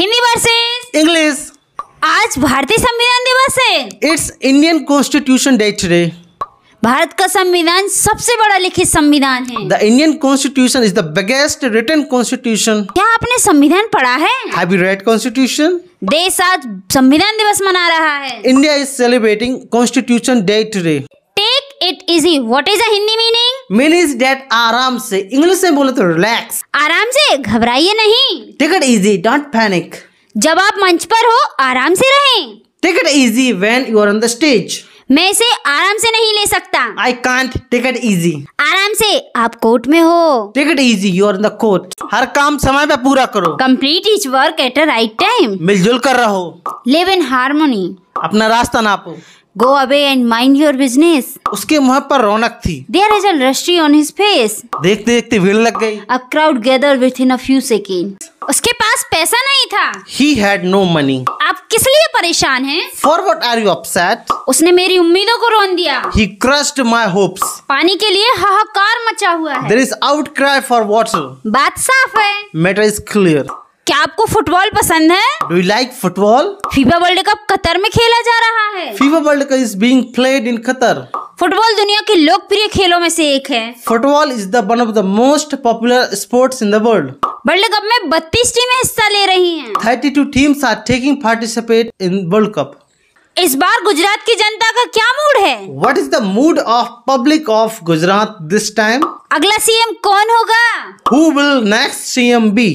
Hindi versus English आज भारतीय संविधान दिवस है it's Indian constitution day today भारत का संविधान सबसे बड़ा लिखित संविधान है the Indian constitution is the biggest written constitution क्या आपने संविधान पढ़ा है हैव यू रेड कॉन्स्टिट्यूशन देश आज संविधान दिवस मना रहा है India is celebrating constitution day today take it easy what is a Hindi meaning मिलीज डेट आराम से इंग्लिश में बोले तो रिलैक्स आराम से घबराइए नहीं टिकट इजी डोंट पैनिक जब आप मंच पर हो आराम से रहें take it easy when you are on the stage मैं इसे आराम से नहीं ले सकता I can't take it easy आराम से आप कोर्ट में हो take it easy you are in the court हर काम समय पे पूरा करो complete each work at a right time मिलजुल कर रहो लिव इन हारमोनी अपना रास्ता नापो go away and mind your business उसके मुँह पर रौनक थी there is a on his face देखते देखते भीड़ लग गई अब crowd gather within a few second उसके पास पैसा नहीं था ही हैड नो मनी आप किस लिए परेशान हैं? For what are you upset उसने मेरी उम्मीदों को रोन दिया ही क्रस्ट माई होप्स पानी के लिए हाहाकार मचा हुआ है there is outcry for water बात साफ है मैटर इज क्लियर क्या आपको फुटबॉल पसंद है do you like football FIFA world cup Qatar में खेला जा रहा है FIFA world cup is being played in Qatar football दुनिया के लोकप्रिय खेलों में से एक है football is the one of the most popular sports in the world world cup में 32 टीमें हिस्सा ले रही हैं। 32 teams are taking participate in world cup इस बार गुजरात की जनता का क्या मूड है what is the mood of public of Gujarat this time अगला सीएम कौन होगा who will next CM be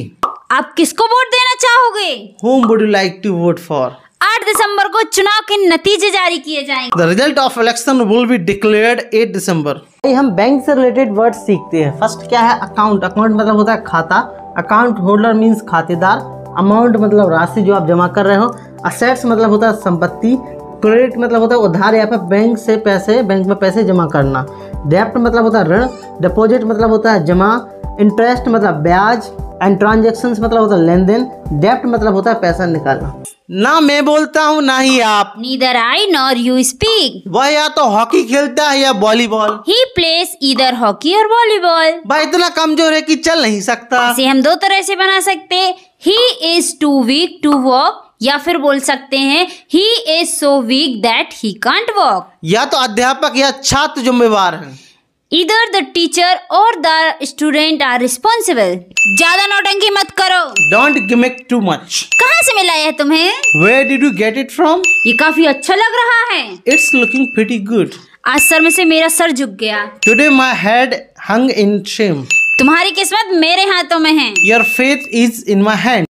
आप किसको वोट देना चाहोगे whom would you like to vote for 8 दिसंबर को चुनाव के नतीजे जारी किए जाएंगे the result of election will be declared 8 December हम बैंक से रिलेटेड वर्ड सीखते हैं फर्स्ट क्या है अकाउंट अकाउंट मतलब होता है खाता अकाउंट होल्डर मीन्स खातेदार अमाउंट मतलब राशि जो आप जमा कर रहे हो असेट्स मतलब होता है संपत्ति क्रेडिट मतलब होता है उधार या फिर बैंक से पैसे बैंक में पैसे जमा करना डेप्ट मतलब होता है ऋण डिपॉजिट मतलब होता है जमा इंटरेस्ट मतलब ब्याज एंड ट्रांजेक्शन मतलब होता है लेन देन डेप्ट मतलब होता है पैसा निकालना ना मैं बोलता हूँ ना ही आप neither I nor you speak वह या तो हॉकी खेलता है या volleyball he plays either hockey or volleyball वह इतना कमजोर है कि चल नहीं सकता इसे हम दो तरह से बना सकते he is too weak to walk या फिर बोल सकते हैं he is so weak that he can't walk या तो अध्यापक या छात्र जुम्मेवार है either the teacher or the student are responsible ज्यादा नोटंकी मत करो डोंट गिमिक टू मच कहाँ से मिला है तुम्हें where did you get it from ये काफी अच्छा लग रहा है इट्स लुकिंग प्रीटी गुड आज सर में से मेरा सर झुक गया today my head hung in shame तुम्हारी किस्मत मेरे हाथों में है your faith is in my hand